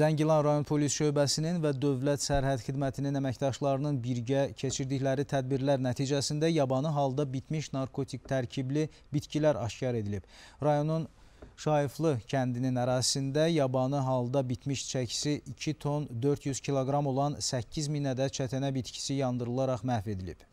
Zəngilan rayon polis şöbəsinin və Dövlət Sərhəd Xidmətinin əməkdaşlarının birgə keçirdikləri tədbirlər nəticəsində yabanı halda bitmiş narkotik tərkibli bitkilər aşkar edilib. Rayonun Şayıflı kəndinin ərazisində yabanı halda bitmiş çəkisi 2 ton 400 kiloqram olan 8 min ədəd çətənə bitkisi yandırılaraq məhv edilib.